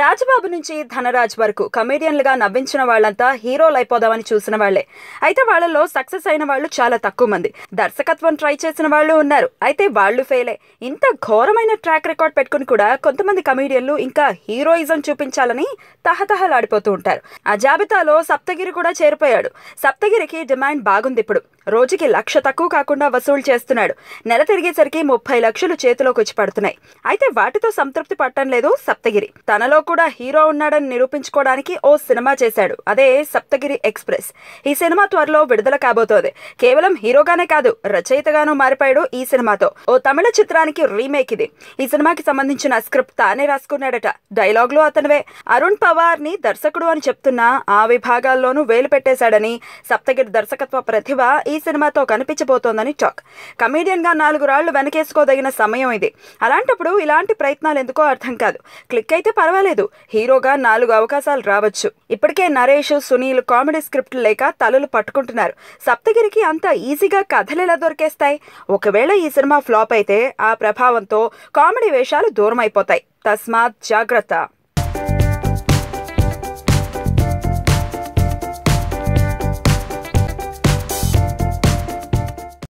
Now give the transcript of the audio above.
రాజబాబు నుంచి ధనరాజ్ వరకు కమేడియన్లుగా నవ్వించిన వాళ్ళంతా హీరోలు అయిపోదామని చూసిన వాళ్లే అయితే వాళ్ళలో సక్సెస్ అయిన వాళ్ళు చాలా తక్కువ మంది దర్శకత్వం ట్రై చేసిన వాళ్ళు ఉన్నారు అయితే వాళ్ళు ఫెయిలే ఇంత ఘోరమైన ట్రాక్ రికార్డ్ పెట్టుకుని కూడా కొంతమంది కమేడియన్లు ఇంకా హీరోయిజం చూపించాలని తహతహలాడిపోతూ ఉంటారు ఆ జాబితాలో సప్తగిరి కూడా చేరిపోయాడు సప్తగిరికి డిమాండ్ బాగుంది ఇప్పుడు రోజుకి లక్ష తక్కువ కాకుండా వసూలు చేస్తున్నాడు నెల తిరిగేసరికి ముప్పై లక్షలు వచ్చి పడుతున్నాయి అయితే వాటితో సంతృప్తి పట్టడం లేదు సప్తగిరి తనలో కూడా హీరో ఉన్నాడని నిరూపించుకోవడానికి ఓ సినిమా చేశాడు అదే సప్తగిరి ఎక్స్ప్రెస్ ఈ సినిమా త్వరలో విడుదల కాబోతోంది కేవలం హీరోగానే కాదు రచయితగానూ మారిపోయాడు ఈ సినిమాతో ఓ తమిళ చిత్రానికి రీమేక్ ఇది ఈ సినిమాకి సంబంధించిన స్క్రిప్ట్ తానే రాసుకున్నాడట డైలాగ్లు అతనివే అరుణ్ పవార్ ని దర్శకుడు అని చెప్తున్నా ఆ విభాగాల్లోనూ వేలు పెట్టేశాడని సప్తగిరి దర్శకత్వ ప్రతిభ ఈ సినిమాతో కనిపించబోతోందని టాక్ కమీడియన్గా నాలుగు రాళ్లు వెనకేసుకోదగిన సమయం ఇది అలాంటప్పుడు ఇలాంటి ప్రయత్నాలు ఎందుకో అర్థం కాదు క్లిక్ అయితే పర్వాలేదు హీరోగా నాలుగు అవకాశాలు రావచ్చు ఇప్పటికే నరేష్ సునీల్ కామెడీ స్క్రిప్ట్ లేక తలలు పట్టుకుంటున్నారు సప్తగిరికి అంత ఈజీగా కథలు ఎలా దొరికేస్తాయి ఒకవేళ ఈ సినిమా ఫ్లాప్ అయితే ఆ ప్రభావంతో కామెడీ వేషాలు దూరం అయిపోతాయి తస్మాత్ జాగ్రత్త